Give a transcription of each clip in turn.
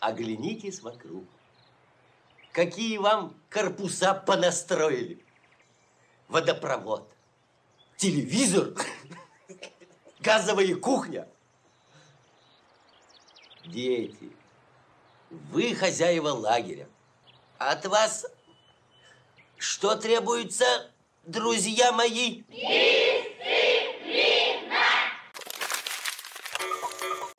Оглянитесь вокруг. Какие вам корпуса понастроили? Водопровод, телевизор, газовая кухня. Дети, вы хозяева лагеря. От вас что требуется, друзья мои? Мир!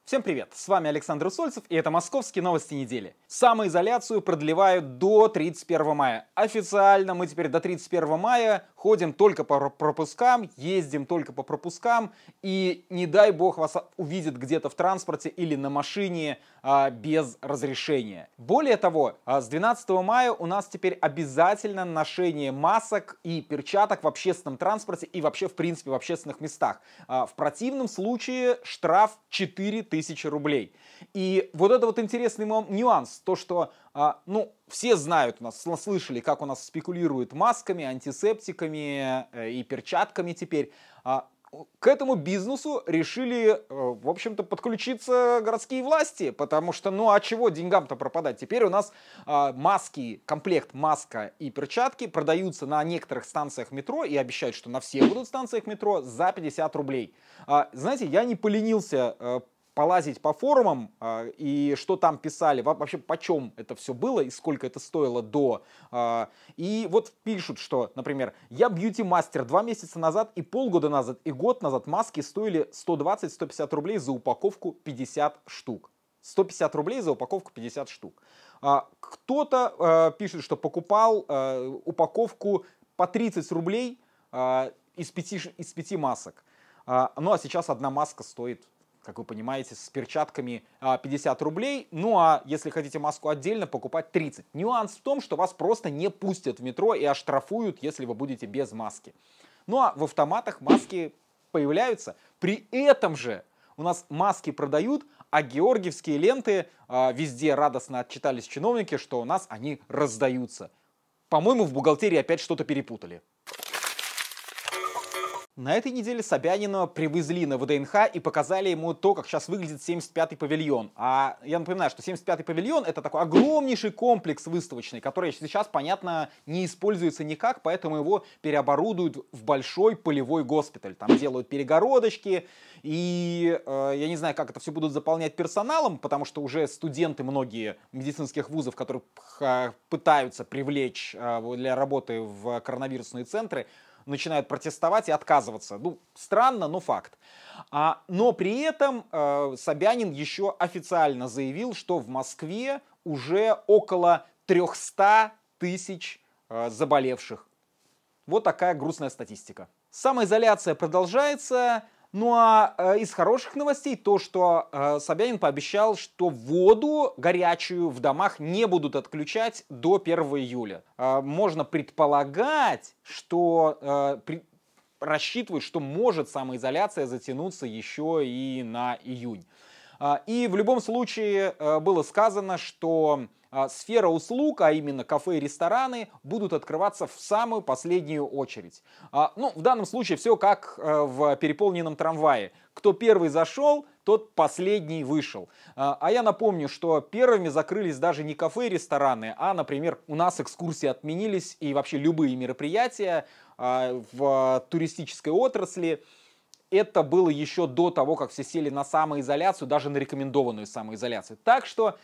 Всем привет! С вами Александр Усольцев и это «Московские новости недели». Самоизоляцию продлевают до 31 мая. Официально мы теперь до 31 мая ходим только по пропускам, ездим только по пропускам, и не дай бог вас увидят где-то в транспорте или на машине а, без разрешения. Более того, а, с 12 мая у нас теперь обязательно ношение масок и перчаток в общественном транспорте и вообще, в принципе, в общественных местах. А, в противном случае штраф 4000 рублей. И вот это вот интересный нюанс, то, что а, ну, все знают, у нас слышали, как у нас спекулируют масками, антисептиками э, и перчатками теперь. А, к этому бизнесу решили, э, в общем-то, подключиться городские власти, потому что, ну а чего деньгам-то пропадать? Теперь у нас а, маски, комплект маска и перчатки продаются на некоторых станциях метро и обещают, что на всех будут станциях метро за 50 рублей. Знаете, я не поленился э, полазить по форумам э, и что там писали, вообще почем это все было и сколько это стоило до. Э, и вот пишут, что, например, я бьюти-мастер два месяца назад и полгода назад и год назад маски стоили 120-150 рублей за упаковку 50 штук. 150 рублей за упаковку 50 штук. А, кто-то э, пишет, что покупал э, упаковку по 30 рублей э, из, 5, из 5 масок. А, ну а сейчас одна маска стоит как вы понимаете, с перчатками 50 а, рублей. Ну а если хотите маску отдельно, покупать 30. Нюанс в том, что вас просто не пустят в метро и оштрафуют, если вы будете без маски. Ну а в автоматах маски появляются. При этом же у нас маски продают, а георгиевские ленты э, везде радостно отчитались чиновники, что у нас они раздаются. По-моему, в бухгалтерии опять что-то перепутали. На этой неделе Собянина привезли на ВДНХ и показали ему то, как сейчас выглядит 75-й павильон. А я напоминаю, что 75-й павильон это такой огромнейший комплекс выставочный, который сейчас, понятно, не используется никак, поэтому его переоборудуют в большой полевой госпиталь. Там делают перегородочки, и э, я не знаю, как это все будут заполнять персоналом, потому что уже студенты многие медицинских вузов, которые пытаются привлечь э, для работы в коронавирусные центры, начинают протестовать и отказываться. Ну, странно, но факт. А, но при этом э, Собянин еще официально заявил, что в Москве уже около 300 тысяч э, заболевших. Вот такая грустная статистика. Самоизоляция продолжается. Ну а э, из хороших новостей то, что э, Собянин пообещал, что воду горячую в домах не будут отключать до 1 июля. Э, можно предполагать, что э, при, рассчитывают, что может самоизоляция затянуться еще и на июнь. Э, и в любом случае э, было сказано, что а, сфера услуг, а именно кафе и рестораны, будут открываться в самую последнюю очередь. А, ну, в данном случае все как э, в переполненном трамвае. Кто первый зашел, тот последний вышел. А, а я напомню, что первыми закрылись даже не кафе и рестораны, а, например, у нас экскурсии отменились и вообще любые мероприятия в туристической отрасли. Это было еще до того, как все сели на самоизоляцию, даже на рекомендованную самоизоляцию. Так что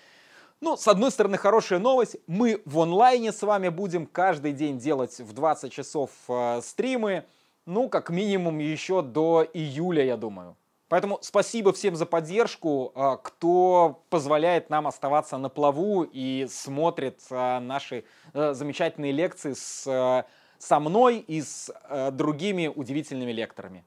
ну, с одной стороны, хорошая новость. Мы в онлайне с вами будем каждый день делать в 20 часов э, стримы. Ну, как минимум, еще до июля, я думаю. Поэтому спасибо всем за поддержку, э, кто позволяет нам оставаться на плаву и смотрит э, наши э, замечательные лекции с, э, со мной и с э, другими удивительными лекторами.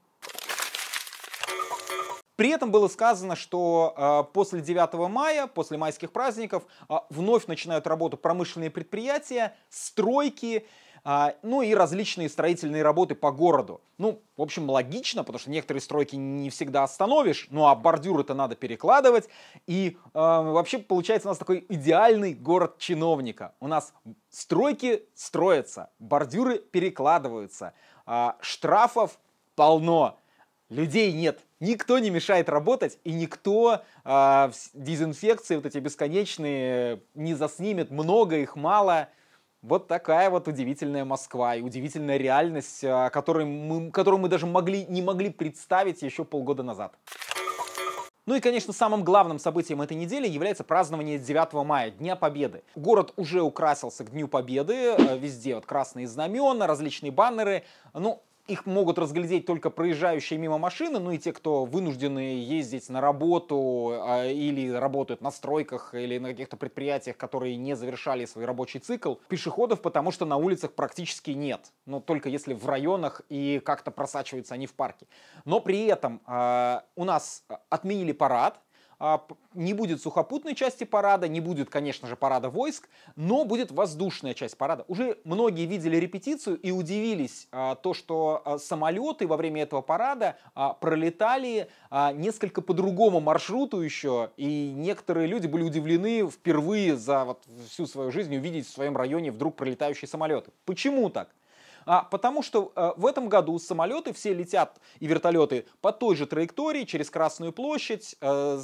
При этом было сказано, что а, после 9 мая, после майских праздников, а, вновь начинают работу промышленные предприятия, стройки, а, ну и различные строительные работы по городу. Ну, в общем, логично, потому что некоторые стройки не всегда остановишь, ну а бордюры-то надо перекладывать. И э, вообще получается у нас такой идеальный город чиновника. У нас стройки строятся, бордюры перекладываются, э, штрафов полно. Людей нет, никто не мешает работать, и никто э, дезинфекции вот эти бесконечные не заснимет, много их, мало. Вот такая вот удивительная Москва и удивительная реальность, а, которую мы, которую мы даже могли, не могли представить еще полгода назад. Ну и, конечно, самым главным событием этой недели является празднование 9 мая, Дня Победы. Город уже украсился к Дню Победы, э, везде вот красные знамена, различные баннеры. Ну, их могут разглядеть только проезжающие мимо машины, ну и те, кто вынуждены ездить на работу э, или работают на стройках или на каких-то предприятиях, которые не завершали свой рабочий цикл, пешеходов, потому что на улицах практически нет, ну только если в районах и как-то просачиваются они в парке. Но при этом э, у нас отменили парад, а, не будет сухопутной части парада, не будет, конечно же, парада войск, но будет воздушная часть парада. Уже многие видели репетицию и удивились а, то, что а, самолеты во время этого парада пролетали несколько по другому маршруту еще, и некоторые люди были удивлены впервые за вот всю свою жизнь увидеть в своем районе вдруг пролетающие самолеты. Почему так? А потому что э, в этом году самолеты все летят и вертолеты по той же траектории через Красную площадь, э,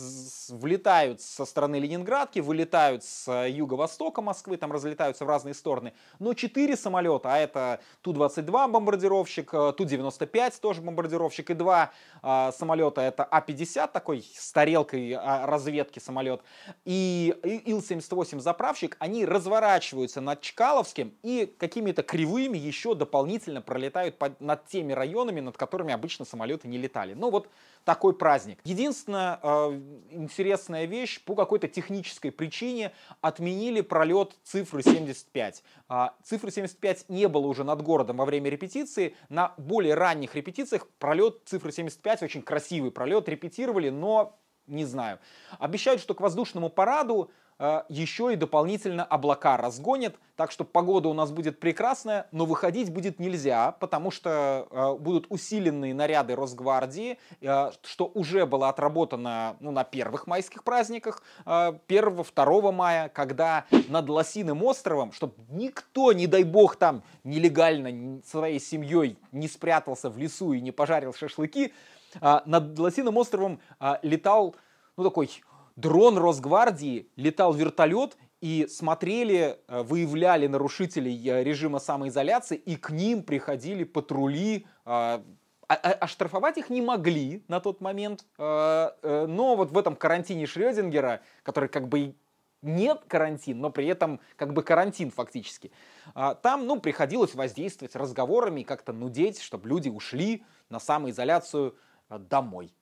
влетают со стороны Ленинградки, вылетают с э, юго-востока Москвы, там разлетаются в разные стороны. Но четыре самолета, а это Ту-22 бомбардировщик, э, Ту-95 тоже бомбардировщик и два э, самолета, это А-50 такой с тарелкой э, разведки самолет и Ил-78 заправщик, они разворачиваются над Чкаловским и какими-то кривыми еще дополнительными дополнительно пролетают под, над теми районами, над которыми обычно самолеты не летали. Ну вот такой праздник. Единственная э, интересная вещь, по какой-то технической причине отменили пролет цифры 75. Э, а, цифры 75 не было уже над городом во время репетиции. На более ранних репетициях пролет цифры 75, очень красивый пролет, репетировали, но не знаю. Обещают, что к воздушному параду Э, еще и дополнительно облака разгонят, так что погода у нас будет прекрасная, но выходить будет нельзя, потому что э, будут усиленные наряды Росгвардии, э, что уже было отработано ну, на первых майских праздниках, 1-2 мая, когда над Лосиным островом, чтобы никто, не дай бог, там нелегально своей семьей не спрятался в лесу и не пожарил шашлыки, над Лосиным островом летал ну такой дрон Росгвардии летал вертолет и смотрели, э, выявляли нарушителей э, режима самоизоляции, и к ним приходили патрули. А, а, а, оштрафовать их не могли на тот момент, э, но вот в этом карантине Шрёдингера, который как бы нет карантин, но при этом как бы карантин фактически. Там, ну, приходилось воздействовать разговорами, как-то нудеть, чтобы люди ушли на самоизоляцию домой.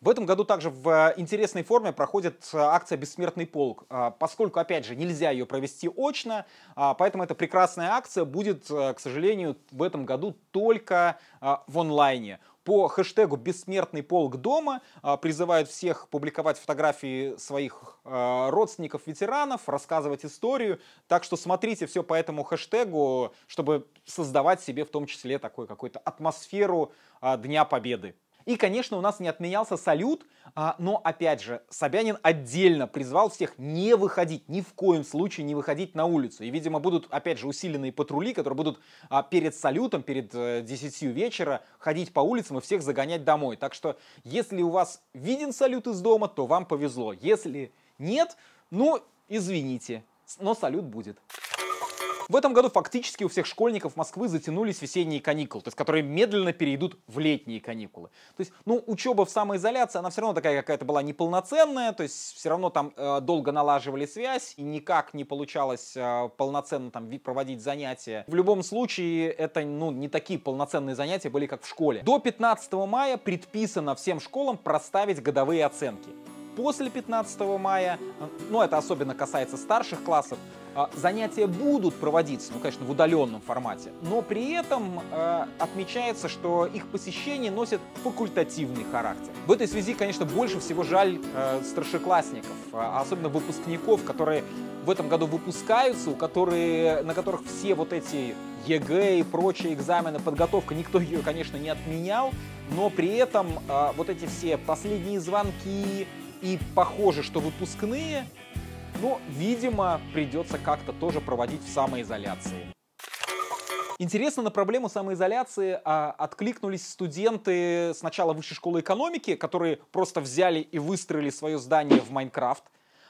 В этом году также в э, интересной форме проходит э, акция «Бессмертный полк», а, поскольку, опять же, нельзя ее провести очно, а, поэтому эта прекрасная акция будет, э, к сожалению, в этом году только а, в онлайне по хэштегу «Бессмертный полк дома» призывают всех публиковать фотографии своих родственников, ветеранов, рассказывать историю. Так что смотрите все по этому хэштегу, чтобы создавать себе в том числе такую какую-то атмосферу Дня Победы. И, конечно, у нас не отменялся салют, а, но, опять же, Собянин отдельно призвал всех не выходить, ни в коем случае не выходить на улицу. И, видимо, будут, опять же, усиленные патрули, которые будут а, перед салютом, перед 10 э, вечера ходить по улицам и всех загонять домой. Так что, если у вас виден салют из дома, то вам повезло. Если нет, ну, извините, но салют будет. В этом году фактически у всех школьников Москвы затянулись весенние каникулы, то есть которые медленно перейдут в летние каникулы. То есть, ну, учеба в самоизоляции, она все равно такая какая-то была неполноценная, то есть все равно там э, долго налаживали связь, и никак не получалось э, полноценно там проводить занятия. В любом случае, это, ну, не такие полноценные занятия были, как в школе. До 15 мая предписано всем школам проставить годовые оценки после 15 мая, э, ну это особенно касается старших классов, а, занятия будут проводиться, ну, конечно, в удаленном формате, но при этом э, отмечается, что их посещение носит факультативный характер. В этой связи, конечно, больше всего жаль э, старшеклассников, э, особенно выпускников, которые в этом году выпускаются, у которые, на которых все вот эти ЕГЭ и прочие экзамены, подготовка, никто ее, конечно, не отменял, но при этом э, вот эти все последние звонки и похоже, что выпускные но, видимо, придется как-то тоже проводить в самоизоляции. Интересно, на проблему самоизоляции а, откликнулись студенты сначала Высшей школы экономики, которые просто взяли и выстроили свое здание в Майнкрафт.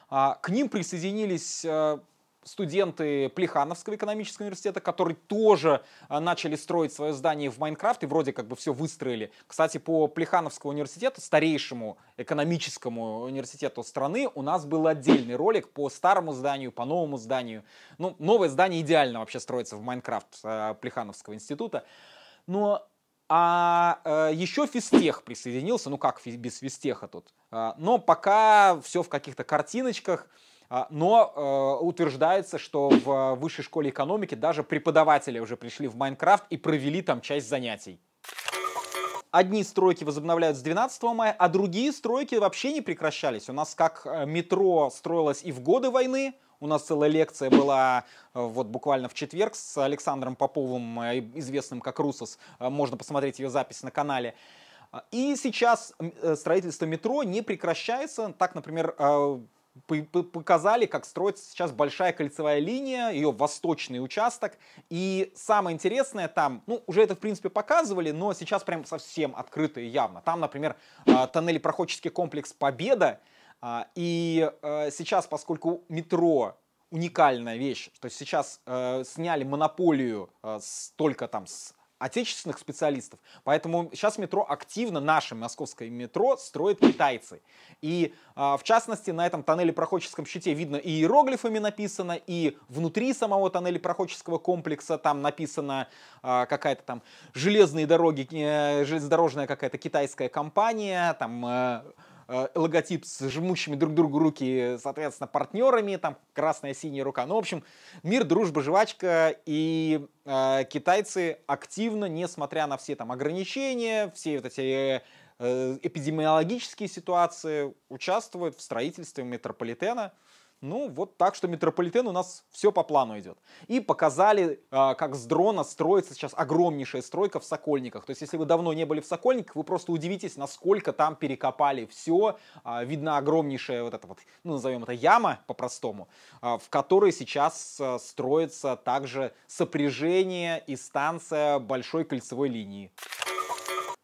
А, к ним присоединились а, студенты Плехановского экономического университета, которые тоже а, начали строить свое здание в Майнкрафт и вроде как бы все выстроили. Кстати, по Плехановскому университету, старейшему экономическому университету страны, у нас был отдельный ролик по старому зданию, по новому зданию. Ну, новое здание идеально вообще строится в Майнкрафт а, Плехановского института. Но а э, еще физтех присоединился, ну как без физтеха тут. А, но пока все в каких-то картиночках. А, но э, утверждается, что в э, высшей школе экономики даже преподаватели уже пришли в Майнкрафт и провели там часть занятий. Одни стройки возобновляют с 12 мая, а другие стройки вообще не прекращались. У нас как э, метро строилось и в годы войны, у нас целая лекция была вот буквально в четверг с Александром Поповым, известным как Русос. Можно посмотреть ее запись на канале. И сейчас строительство метро не прекращается. Так, например, показали, как строится сейчас большая кольцевая линия, ее восточный участок. И самое интересное там, ну, уже это, в принципе, показывали, но сейчас прям совсем открыто и явно. Там, например, а, тоннель-проходческий комплекс «Победа», а, и э, сейчас, поскольку метро уникальная вещь, то есть сейчас э, сняли монополию э, с, только там с отечественных специалистов. Поэтому сейчас метро активно, наше московское метро, строят китайцы. И э, в частности на этом тоннеле-проходческом щите видно и иероглифами написано, и внутри самого тоннеля проходческого комплекса там написано э, какая-то там железные дороги, э, железнодорожная какая-то китайская компания, там... Э, э, логотип с жмущими друг другу руки, соответственно, партнерами, там красная, синяя рука. Ну, в общем, мир, дружба, жвачка, и э, китайцы активно, несмотря на все там ограничения, все вот эти э, эпидемиологические ситуации, участвуют в строительстве метрополитена. Ну, вот так что метрополитен у нас все по плану идет. И показали, а, как с дрона строится сейчас огромнейшая стройка в Сокольниках. То есть, если вы давно не были в Сокольниках, вы просто удивитесь, насколько там перекопали все. А, Видно огромнейшая вот эта вот, ну, назовем это яма по-простому, а, в которой сейчас строится также сопряжение и станция большой кольцевой линии.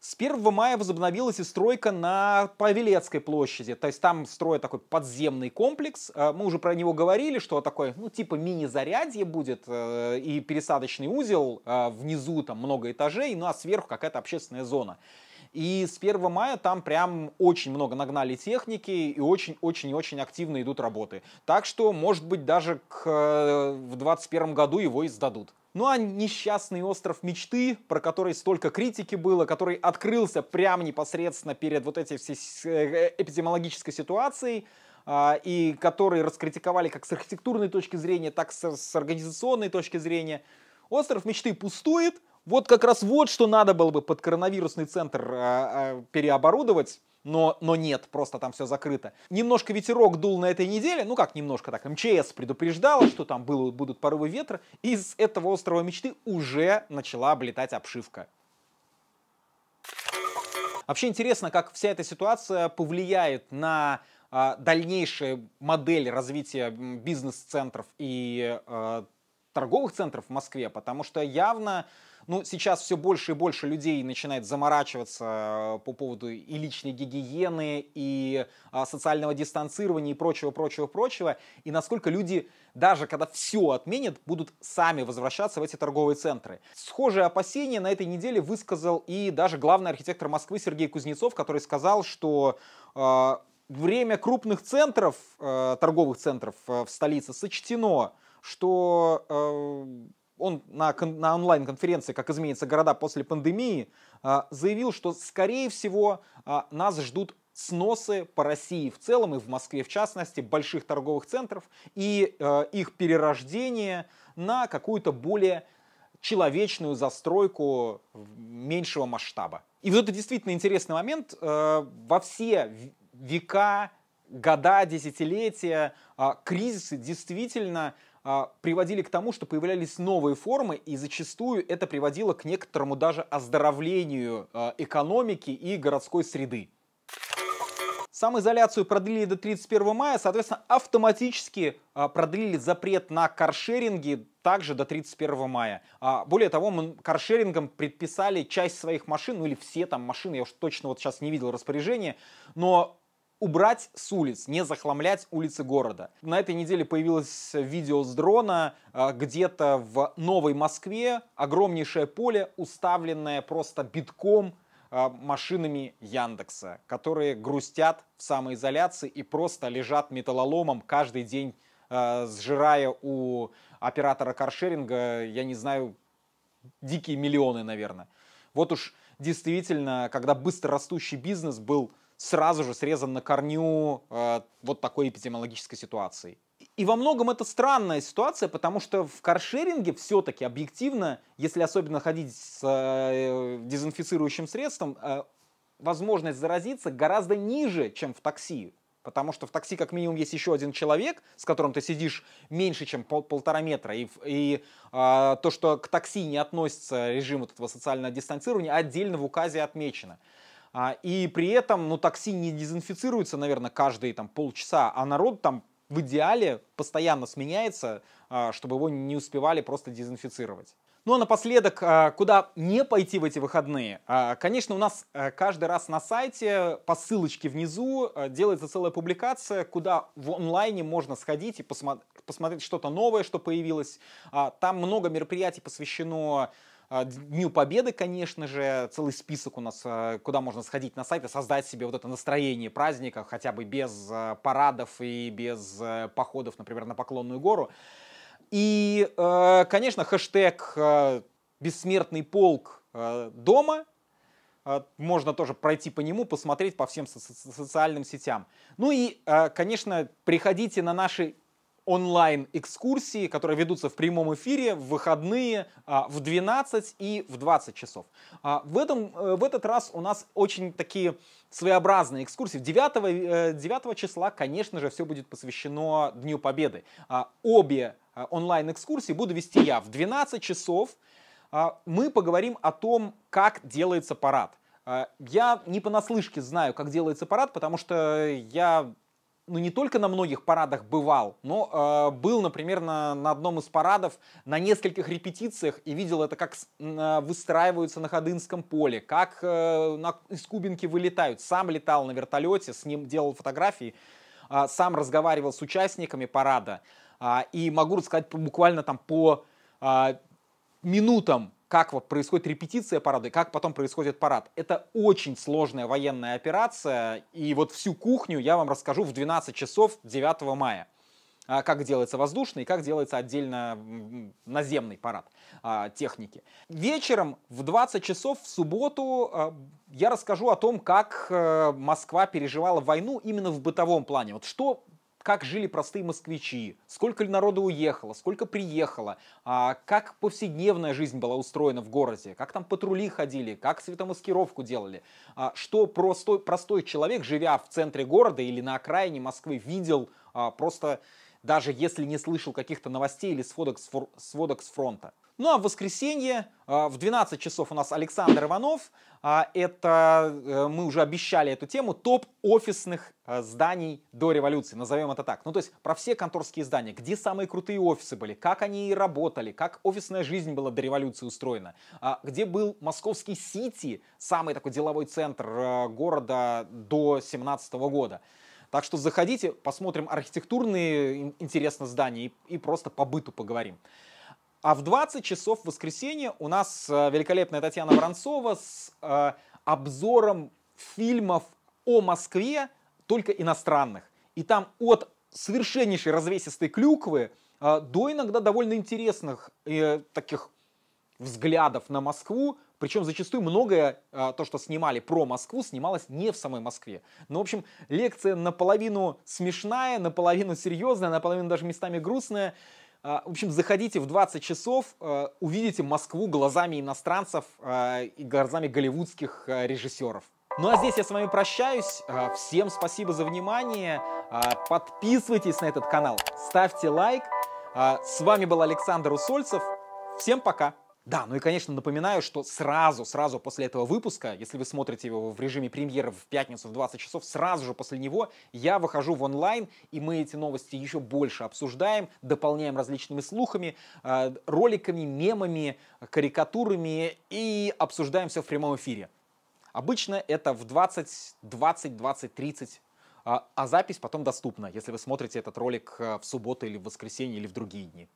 С 1 мая возобновилась и стройка на Павелецкой площади. То есть там строят такой подземный комплекс. Э, мы уже про него говорили, что такое, ну, типа мини-зарядье будет э, и пересадочный узел. Э, внизу там много этажей, ну, а сверху какая-то общественная зона. И с 1 мая там прям очень много нагнали техники и очень-очень и очень активно идут работы. Так что, может быть, даже к, э, в 2021 году его и сдадут. Ну а несчастный остров мечты, про который столько критики было, который открылся прям непосредственно перед вот этой всей э, эпидемиологической ситуацией, а, и которые раскритиковали как с архитектурной точки зрения, так и с организационной точки зрения. Остров мечты пустует, вот как раз вот что надо было бы под коронавирусный центр э, э, переоборудовать. Но, но нет, просто там все закрыто. Немножко ветерок дул на этой неделе, ну как немножко так, МЧС предупреждала, что там было, будут порывы ветра, и с этого острова мечты уже начала облетать обшивка. Вообще интересно, как вся эта ситуация повлияет на э, а, дальнейшую модель развития бизнес-центров и э, торговых центров в Москве, потому что явно ну, сейчас все больше и больше людей начинает заморачиваться э, по поводу и личной гигиены, и а, социального дистанцирования, и прочего, прочего, прочего. И насколько люди, даже когда все отменят, будут сами возвращаться в эти торговые центры. Схожие опасения на этой неделе высказал и даже главный архитектор Москвы Сергей Кузнецов, который сказал, что э, время крупных центров, э, торговых центров э, в столице сочтено, что э, он на, на онлайн-конференции «Как изменятся города после пандемии» а, заявил, что, скорее всего, а, нас ждут сносы по России в целом и в Москве в частности больших торговых центров и а, их перерождение на какую-то более человечную застройку меньшего масштаба. И вот это действительно интересный момент. во все века, года, десятилетия э, кризисы действительно а, приводили к тому, что появлялись новые формы, и зачастую это приводило к некоторому даже оздоровлению а, экономики и городской среды. Самоизоляцию продлили до 31 мая, соответственно, автоматически а, продлили запрет на каршеринги также до 31 мая. Более того, мы каршерингом предписали часть своих машин, ну или все там машины, я уж точно вот сейчас не видел распоряжения, но убрать с улиц, не захламлять улицы города. На этой неделе появилось видео с дрона а, где-то в Новой Москве. Огромнейшее поле, уставленное просто битком а, машинами Яндекса, которые грустят в самоизоляции и просто лежат металлоломом каждый день, а, сжирая у оператора каршеринга, я не знаю, дикие миллионы, наверное. Вот уж действительно, когда быстрорастущий бизнес был сразу же срезан на корню э, вот такой эпидемиологической ситуации. И во многом это странная ситуация, потому что в каршеринге все-таки объективно, если особенно ходить с э, дезинфицирующим средством, э, возможность заразиться гораздо ниже, чем в такси. Потому что в такси как минимум есть еще один человек, с которым ты сидишь меньше, чем пол полтора метра. И, и э, то, что к такси не относится режим вот этого социального дистанцирования, отдельно в указе отмечено. А, и при этом, ну, такси не дезинфицируется, наверное, каждые там полчаса, а народ там в идеале постоянно сменяется, а, чтобы его не успевали просто дезинфицировать. Ну а напоследок, а, куда не пойти в эти выходные? Конечно, у нас каждый раз на сайте по ссылочке внизу делается целая публикация, куда в онлайне можно сходить и посмотреть что-то новое, что появилось. Там много мероприятий посвящено а, Дню Победы, конечно же, целый список у нас, а, куда можно сходить на сайт и создать себе вот это настроение праздника, хотя бы без а, парадов и без походов, например, на Поклонную гору. И, конечно, хэштег «Бессмертный полк дома» можно тоже пройти по нему, посмотреть по всем социальным сетям. Ну и, конечно, приходите на наши онлайн-экскурсии, которые ведутся в прямом эфире в выходные а, в 12 и в 20 часов. А, в, этом, э, в этот раз у нас очень такие своеобразные экскурсии. 9, 9 э, числа, конечно же, все будет посвящено Дню Победы. А, обе онлайн-экскурсии буду вести я в 12 часов. Мы поговорим о том, как делается парад. Я не понаслышке знаю, как делается парад, потому что я ну, не только на многих парадах бывал, но э, был, например, на, на одном из парадов на нескольких репетициях и видел это, как с, э, выстраиваются на Ходынском поле, как э, на, из Кубинки вылетают. Сам летал на вертолете, с ним делал фотографии, э, сам разговаривал с участниками парада. Э, и могу рассказать буквально там по э, минутам, как вот происходит репетиция парада и как потом происходит парад. Это очень сложная военная операция, и вот всю кухню я вам расскажу в 12 часов 9 мая а, как делается воздушный и как делается отдельно наземный парад а, техники. Вечером в 20 часов в субботу а, я расскажу о том, как э, Москва переживала войну именно в бытовом плане. Вот что как жили простые москвичи, сколько ли народу уехало, сколько приехало, а, как повседневная жизнь была устроена в городе, как там патрули ходили, как светомаскировку делали, а, что простой, простой человек, живя в центре города или на окраине Москвы, видел а, просто даже если не слышал каких-то новостей или сводок с, фор- сводок с фронта. Ну а в воскресенье а, в 12 часов у нас Александр Иванов. А, это, э, мы уже обещали эту тему, топ офисных э, зданий до революции, назовем это так. Ну, то есть про все конторские здания, где самые крутые офисы были, как они работали, как офисная жизнь была до революции устроена, а, где был московский Сити, самый такой деловой центр э, города до 17 года. Так что заходите, посмотрим архитектурные интересные здания и, и просто по быту поговорим. А в 20 часов в воскресенье у нас э, великолепная Татьяна Воронцова с э, обзором фильмов о Москве, только иностранных. И там от совершеннейшей развесистой клюквы э, до иногда довольно интересных э, таких взглядов на Москву, причем зачастую многое, э, то, что снимали про Москву, снималось не в самой Москве. Ну, в общем, лекция наполовину смешная, наполовину серьезная, наполовину даже местами грустная. А, в общем, заходите в 20 часов, а, увидите Москву глазами иностранцев а, и глазами голливудских режиссеров. Ну а здесь я с вами прощаюсь. Всем спасибо за внимание. Подписывайтесь на этот канал, ставьте лайк. С вами был Александр Усольцев. Всем пока! Да, ну и, конечно, напоминаю, что сразу, сразу после этого выпуска, если вы смотрите его в режиме премьеры в пятницу в 20 часов, сразу же после него я выхожу в онлайн, и мы эти новости еще больше обсуждаем, дополняем различными слухами, э, роликами, мемами, карикатурами и обсуждаем все в прямом эфире. Обычно это в 20, 20, 20, 30 а запись потом доступна, если вы смотрите этот ролик э, в субботу или в воскресенье или в другие дни.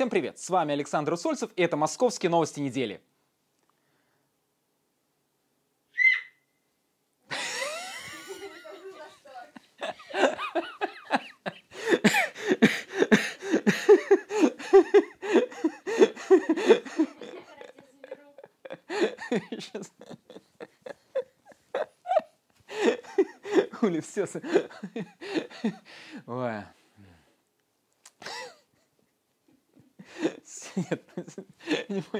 Всем привет, с вами Александр Усольцев, и это «Московские новости недели». Хули, все, Нет, не понял.